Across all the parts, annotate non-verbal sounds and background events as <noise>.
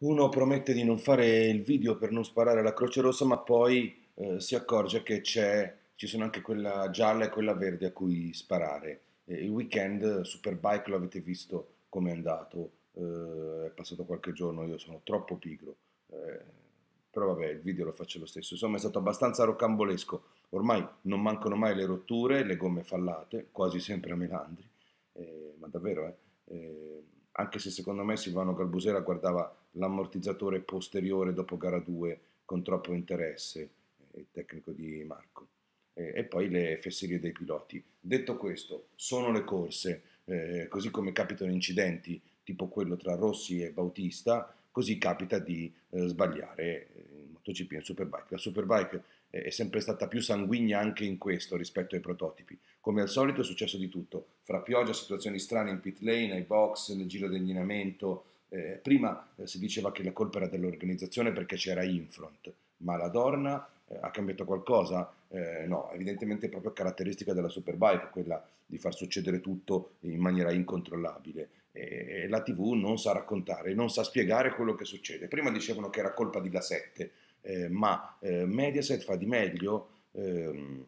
uno promette di non fare il video per non sparare la Croce Rossa, ma poi eh, si accorge che ci sono anche quella gialla e quella verde a cui sparare. Eh, il weekend eh, Superbike lo avete visto come è andato, eh, è passato qualche giorno, io sono troppo pigro, eh, però vabbè il video lo faccio lo stesso. Insomma è stato abbastanza rocambolesco, ormai non mancano mai le rotture, le gomme fallate, quasi sempre a Melandri, eh, ma davvero eh anche se secondo me Silvano Garbusera guardava l'ammortizzatore posteriore dopo gara 2 con troppo interesse eh, il tecnico di Marco eh, e poi le fesserie dei piloti. Detto questo, sono le corse, eh, così come capitano incidenti tipo quello tra Rossi e Bautista, così capita di eh, sbagliare in MotoGP e in Superbike. La Superbike è sempre stata più sanguigna anche in questo rispetto ai prototipi. Come al solito è successo di tutto, fra pioggia, situazioni strane in pit lane, ai box, nel giro di allenamento, eh, prima eh, si diceva che la colpa era dell'organizzazione perché c'era Infront, ma la Dorna eh, ha cambiato qualcosa? Eh, no, evidentemente è proprio caratteristica della Superbike quella di far succedere tutto in maniera incontrollabile. E, la TV non sa raccontare, non sa spiegare quello che succede. Prima dicevano che era colpa di La 7, eh, ma eh, Mediaset fa di meglio. Ehm,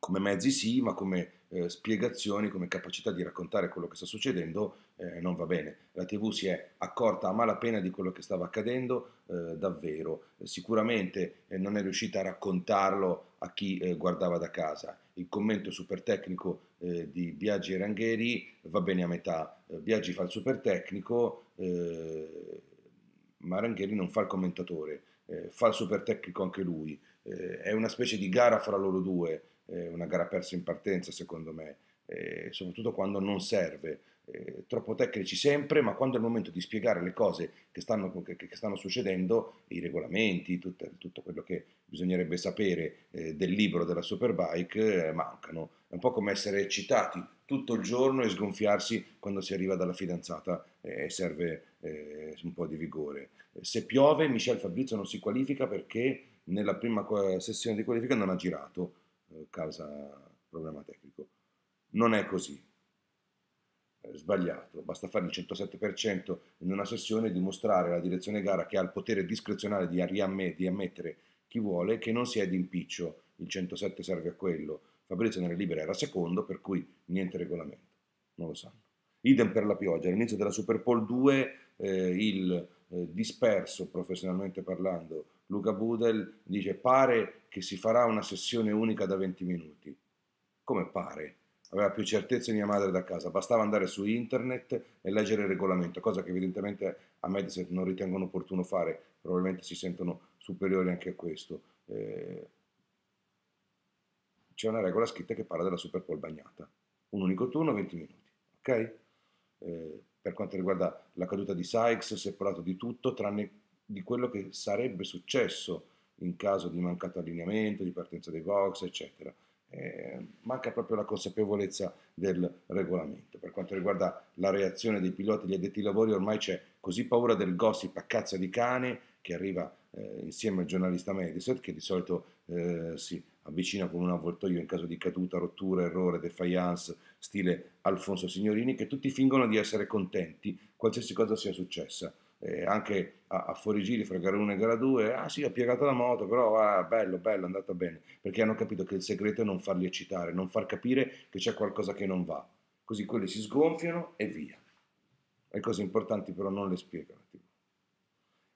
come mezzi sì, ma come eh, spiegazioni, come capacità di raccontare quello che sta succedendo eh, non va bene. La TV si è accorta a malapena di quello che stava accadendo, eh, davvero. Sicuramente eh, non è riuscita a raccontarlo a chi eh, guardava da casa. Il commento super tecnico eh, di Biagi e Rangheri va bene a metà. Biagi fa il super tecnico, ma Rangheri non fa il commentatore. fa il super tecnico anche lui. è una specie di gara fra loro due eh, una gara persa in partenza, secondo me, eh, soprattutto quando non serve. Eh, troppo tecnici sempre, ma quando è il momento di spiegare le cose che stanno, che, che stanno succedendo, i regolamenti, tutto, tutto, quello che bisognerebbe sapere eh, del libro della Superbike, eh, mancano. È un po' come essere eccitati tutto il giorno e sgonfiarsi quando si arriva dalla fidanzata eh, e serve eh, un po' di vigore. Se piove, Michel Fabrizio non si qualifica perché nella prima sessione di qualifica non ha girato eh, causa problema tecnico. Non è così. È sbagliato. Basta fare il 107% in una sessione e dimostrare alla direzione gara che ha il potere discrezionale di, riamme, di ammettere chi vuole che non si è d'impiccio. Il 107 serve a quello. Fabrizio nelle libere era secondo, per cui niente regolamento. Non lo sanno. Idem per la pioggia. All'inizio della Super Bowl 2 eh, il eh, disperso, professionalmente parlando, Luca Budel dice pare che si farà una sessione unica da 20 minuti. Come pare? Aveva più certezze mia madre da casa, bastava andare su internet e leggere il regolamento, cosa che evidentemente a Mediaset non ritengono opportuno fare, probabilmente si sentono superiori anche a questo. Eh, c'è una regola scritta che parla della Super Bowl bagnata, un unico turno, 20 minuti, ok? Eh, per quanto riguarda la caduta di Sykes, si è parlato di tutto tranne di quello che sarebbe successo in caso di mancato allineamento, di partenza dei box, eccetera. Eh, manca proprio la consapevolezza del regolamento. Per quanto riguarda la reazione dei piloti, gli addetti ai lavori, ormai c'è così paura del gossip a cazzo di cane che arriva eh, insieme al giornalista Mediset, che di solito eh, si avvicina con un avvoltoio in caso di caduta, rottura, errore, defiance, stile Alfonso Signorini, che tutti fingono di essere contenti, qualsiasi cosa sia successa eh, anche a, a giri fra gara 1 e gara 2, ah sì, ha piegato la moto, però ah, bello, bello, è andata bene, perché hanno capito che il segreto è non farli eccitare, non far capire che c'è qualcosa che non va, così quelli si sgonfiano e via. Le cose importanti però non le spiegano. Tipo.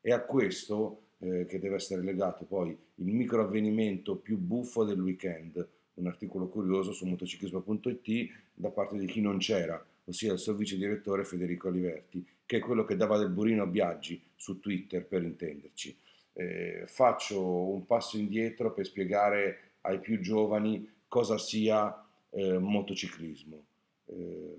E a questo eh, che deve essere legato poi il microavvenimento più buffo del weekend, un articolo curioso su motociclismo.it da parte di chi non c'era, ossia il suo vice direttore Federico Oliverti, che è quello che dava del burino a Biaggi su Twitter per intenderci. Eh, faccio un passo indietro per spiegare ai più giovani cosa sia eh, motociclismo. Eh,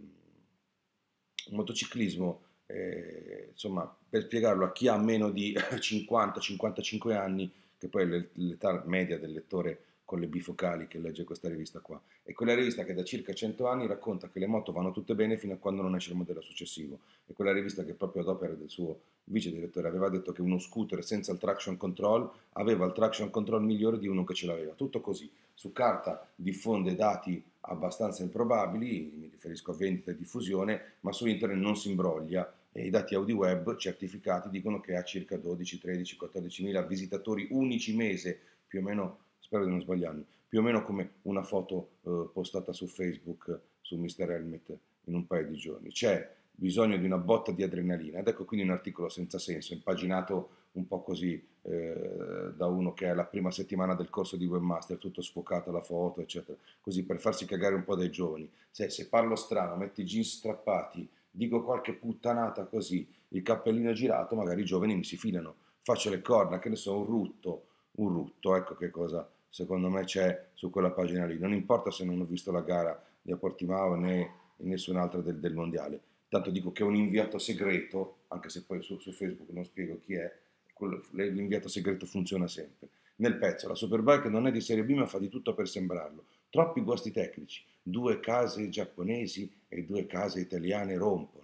motociclismo, eh, insomma, per spiegarlo a chi ha meno di 50-55 <laughs> anni, che poi è l'età media del lettore con le bifocali che legge questa rivista qua. È quella rivista che da circa 100 anni racconta che le moto vanno tutte bene fino a quando non esce il modello successivo. È quella rivista che proprio ad opera del suo vice direttore aveva detto che uno scooter senza il traction control aveva il traction control migliore di uno che ce l'aveva. Tutto così. Su carta diffonde dati abbastanza improbabili, mi riferisco a vendita e diffusione, ma su internet non si imbroglia e i dati Audi Web certificati dicono che ha circa 12, 13, 14 mila visitatori unici mese, più o meno spero di non sbagliarmi, più o meno come una foto eh, postata su Facebook su Mr. Helmet in un paio di giorni. C'è bisogno di una botta di adrenalina ed ecco quindi un articolo senza senso, impaginato un po' così eh, da uno che è la prima settimana del corso di webmaster, tutto sfocato la foto, eccetera, così per farsi cagare un po' dai giovani. Se, se parlo strano, metti jeans strappati, dico qualche puttanata così, il cappellino girato, magari i giovani mi si fidano, faccio le corna, che ne so, un rutto, un rutto, ecco che cosa secondo me c'è su quella pagina lì, non importa se non ho visto la gara di a né nessun'altra del, del, mondiale, tanto dico che un inviato segreto, anche se poi su, su Facebook non spiego chi è, quello, l'inviato segreto funziona sempre. Nel pezzo la Superbike non è di serie B ma fa di tutto per sembrarlo, troppi guasti tecnici, due case giapponesi e due case italiane rompono.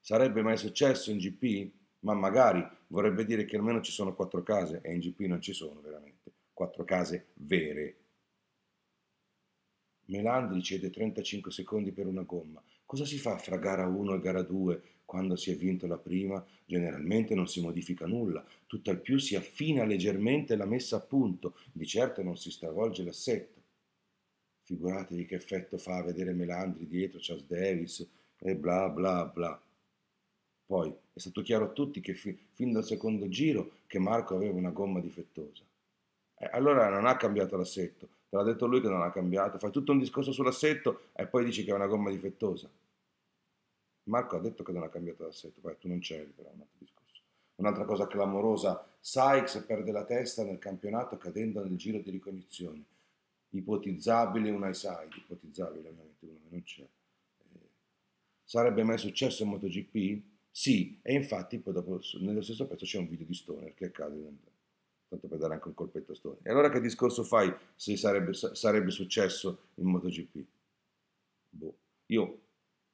Sarebbe mai successo in GP? ma magari vorrebbe dire che almeno ci sono quattro case e in GP non ci sono veramente, quattro case vere. Melandri cede 35 secondi per una gomma. Cosa si fa fra gara 1 e gara 2 quando si è vinto la prima? Generalmente non si modifica nulla, tutt'al più si affina leggermente la messa a punto, di certo non si stravolge l'assetto. Figuratevi che effetto fa vedere Melandri dietro Charles Davis e bla bla bla. Poi è stato chiaro a tutti che fi, fin dal secondo giro che Marco aveva una gomma difettosa. Eh, allora non ha cambiato l'assetto, te l'ha detto lui che non ha cambiato, fai tutto un discorso sull'assetto e poi dici che è una gomma difettosa. Marco ha detto che non ha cambiato l'assetto, poi tu non c'eri però, un altro discorso. Un'altra cosa clamorosa, Sykes perde la testa nel campionato cadendo nel giro di ricognizione. Ipotizzabile un side, ipotizzabile ovviamente uno che non c'è. Eh, sarebbe mai successo in MotoGP? Sì, e infatti poi dopo, nello stesso pezzo c'è un video di Stoner che accade, tanto per dare anche un colpetto a Stoner. E allora che discorso fai se sarebbe, sarebbe successo in MotoGP? Boh, io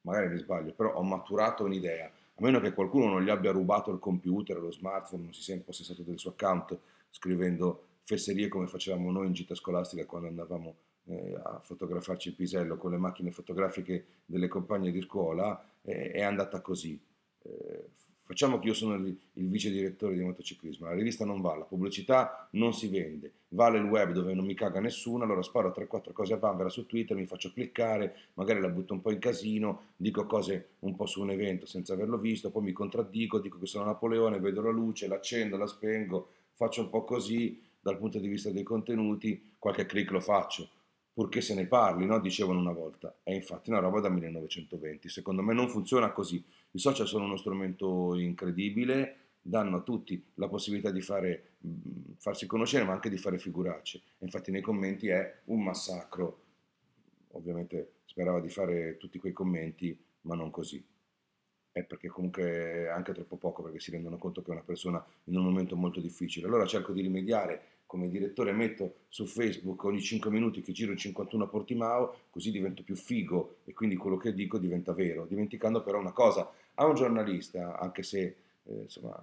magari mi sbaglio, però ho maturato un'idea, a meno che qualcuno non gli abbia rubato il computer, lo smartphone, non si sia impossessato del suo account scrivendo fesserie come facevamo noi in gita scolastica quando andavamo eh, a fotografarci il pisello con le macchine fotografiche delle compagne di scuola, eh, è andata così eh, facciamo che io sono il, il, vice direttore di motociclismo, la rivista non va, la pubblicità non si vende, vale il web dove non mi caga nessuno, allora sparo 3-4 cose a vanvera su Twitter, mi faccio cliccare, magari la butto un po' in casino, dico cose un po' su un evento senza averlo visto, poi mi contraddico, dico che sono Napoleone, vedo la luce, l'accendo, la spengo, faccio un po' così dal punto di vista dei contenuti, qualche click lo faccio, purché se ne parli, no? dicevano una volta, è infatti una roba da 1920, secondo me non funziona così i social sono uno strumento incredibile, danno a tutti la possibilità di fare, farsi conoscere, ma anche di fare figuracce. Infatti nei commenti è un massacro. Ovviamente sperava di fare tutti quei commenti, ma non così. È perché comunque è anche troppo poco, perché si rendono conto che è una persona in un momento molto difficile. Allora cerco di rimediare come direttore metto su Facebook ogni 5 minuti che giro in 51 Portimao, così divento più figo e quindi quello che dico diventa vero, dimenticando però una cosa, a un giornalista, anche se eh, insomma,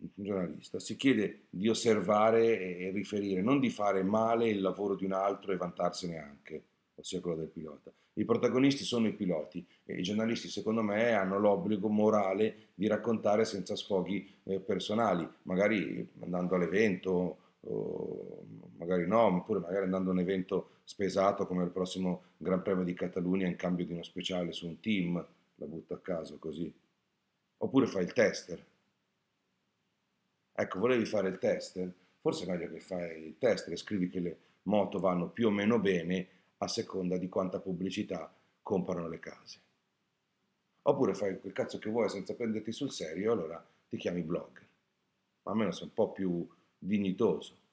un giornalista, si chiede di osservare e riferire, non di fare male il lavoro di un altro e vantarsene anche, ossia quello del pilota. I protagonisti sono i piloti e i giornalisti, secondo me, hanno l'obbligo morale di raccontare senza sfoghi eh, personali, magari andando all'evento, o magari no, oppure magari andando a un evento spesato come il prossimo Gran Premio di Catalunya in cambio di uno speciale su un team la butto a caso così, oppure fai il tester. Ecco, volevi fare il tester? Forse è meglio che fai il tester e scrivi che le moto vanno più o meno bene a seconda di quanta pubblicità comprano le case. Oppure fai quel cazzo che vuoi senza prenderti sul serio, allora ti chiami blogger. Ma almeno sei un po' più dignitoso.